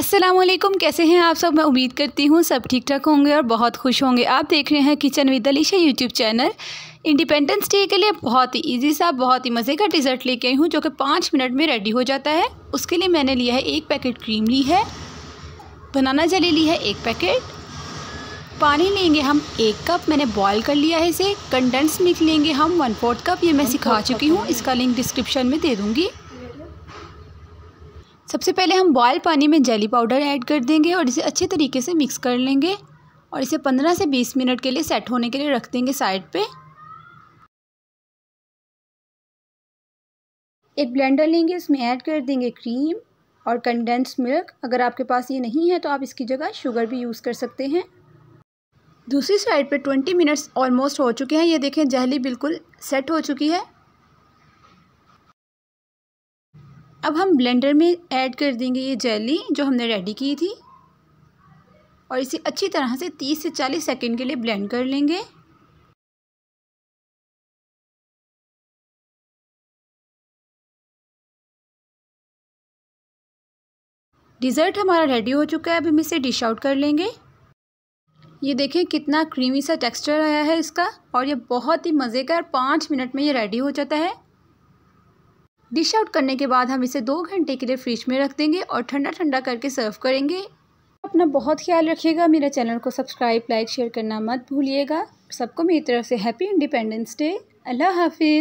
असलम कैसे हैं आप सब मैं उम्मीद करती हूँ सब ठीक ठाक होंगे और बहुत खुश होंगे आप देख रहे हैं kitchen with Alisha YouTube channel independence day के लिए बहुत ही इजी सा बहुत ही मज़े का डिज़र्ट लेके आई हूँ जो कि पाँच मिनट में रेडी हो जाता है उसके लिए मैंने लिया है एक पैकेट क्रीम ली है बनाना जली ली है एक पैकेट पानी लेंगे हम एक कप मैंने बॉयल कर लिया है इसे कंडेंस मिल्क लेंगे हम वन फोर्थ कप ये मैं सिखा चुकी हूँ इसका लिंक डिस्क्रिप्शन में दे दूँगी सबसे पहले हम बॉयल पानी में जेली पाउडर ऐड कर देंगे और इसे अच्छे तरीके से मिक्स कर लेंगे और इसे पंद्रह से बीस मिनट के लिए सेट होने के लिए रख देंगे साइड पे एक ब्लेंडर लेंगे उसमें ऐड कर देंगे क्रीम और कंडेंस मिल्क अगर आपके पास ये नहीं है तो आप इसकी जगह शुगर भी यूज़ कर सकते हैं दूसरी साइड पे 20 मिनट्स ऑलमोस्ट हो चुके हैं ये देखें जहली बिल्कुल सेट हो चुकी है अब हम ब्लेंडर में ऐड कर देंगे ये जेली जो हमने रेडी की थी और इसे अच्छी तरह से तीस से चालीस सेकेंड के लिए ब्लेंड कर लेंगे डिज़र्ट हमारा रेडी हो चुका है अब हम इसे डिश आउट कर लेंगे ये देखें कितना क्रीमी सा टेक्सचर आया है इसका और ये बहुत ही मज़े का पाँच मिनट में ये रेडी हो जाता है डिश आउट करने के बाद हम इसे दो घंटे के लिए फ्रिज में रख देंगे और ठंडा ठंडा करके सर्व करेंगे अपना बहुत ख्याल रखिएगा मेरे चैनल को सब्सक्राइब लाइक शेयर करना मत भूलिएगा सबको मेरी तरफ से हैप्पी इंडिपेंडेंस डे अल्लाह हाफिज़